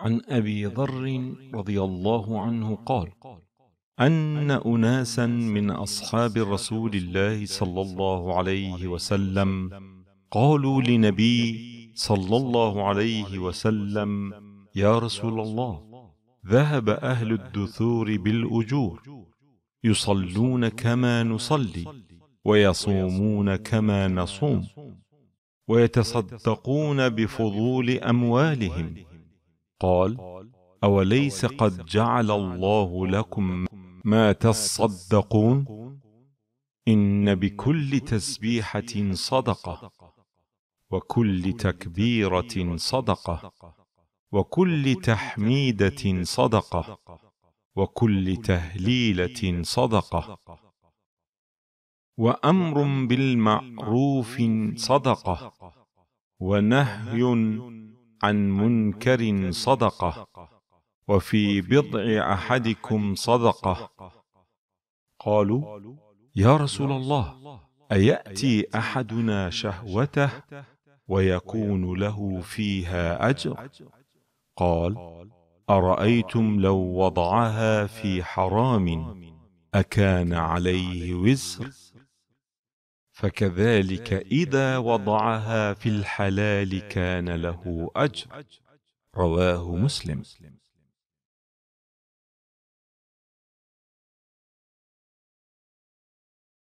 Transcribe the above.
عن أبي ذر رضي الله عنه قال أن أناسا من أصحاب رسول الله صلى الله عليه وسلم قالوا لنبي صلى الله عليه وسلم يا رسول الله ذهب أهل الدثور بالأجور يصلون كما نصلي ويصومون كما نصوم ويتصدقون بفضول أموالهم قال أوليس قد جعل الله لكم ما تصدقون إن بكل تسبيحة صدقة وكل تكبيرة صدقة وكل تحميدة صدقة وكل تهليلة صدقة وأمر بالمعروف صدقة ونهي عن منكر صدقه وفي بضع احدكم صدقه قالوا يا رسول الله اياتي احدنا شهوته ويكون له فيها اجر قال ارايتم لو وضعها في حرام اكان عليه وزر فكذلك إذا وضعها في الحلال كان له أجر رواه مسلم